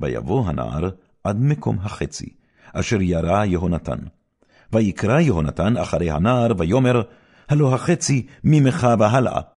ויבוא הנער עד מקום החצי, אשר ירה יהונתן. ויקרא יהונתן אחרי הנער, ויאמר, הלא החצי ממך והלאה.